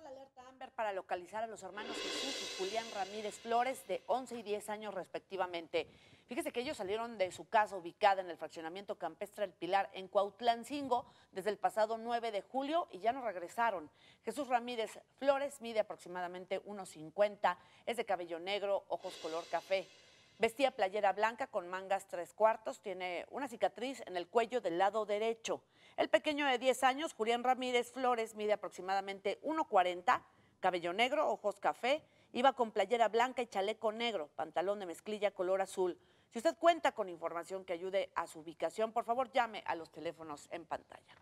la alerta Amber para localizar a los hermanos Jesús y Julián Ramírez Flores de 11 y 10 años respectivamente. Fíjese que ellos salieron de su casa ubicada en el fraccionamiento campestre del Pilar en Cuautlancingo desde el pasado 9 de julio y ya no regresaron. Jesús Ramírez Flores mide aproximadamente 1,50, es de cabello negro, ojos color café. Vestía playera blanca con mangas tres cuartos, tiene una cicatriz en el cuello del lado derecho. El pequeño de 10 años, Julián Ramírez Flores, mide aproximadamente 1,40, cabello negro, ojos café, iba con playera blanca y chaleco negro, pantalón de mezclilla color azul. Si usted cuenta con información que ayude a su ubicación, por favor llame a los teléfonos en pantalla.